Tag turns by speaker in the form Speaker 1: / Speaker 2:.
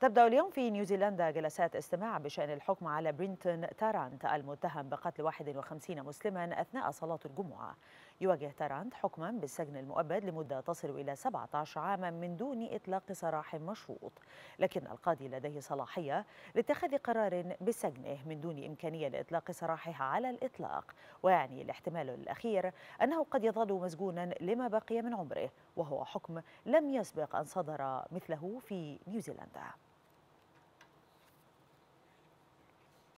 Speaker 1: تبدأ اليوم في نيوزيلندا جلسات استماع بشأن الحكم على برينتون تارانت المتهم بقتل 51 مسلما أثناء صلاة الجمعة يواجه تارانت حكما بالسجن المؤبد لمدة تصل إلى 17 عاما من دون إطلاق سراح مشروط لكن القاضي لديه صلاحية لاتخاذ قرار بسجنه من دون إمكانية لإطلاق سراحه على الإطلاق ويعني الاحتمال الأخير أنه قد يظل مسجونا لما بقي من عمره وهو حكم لم يسبق أن صدر مثله في نيوزيلندا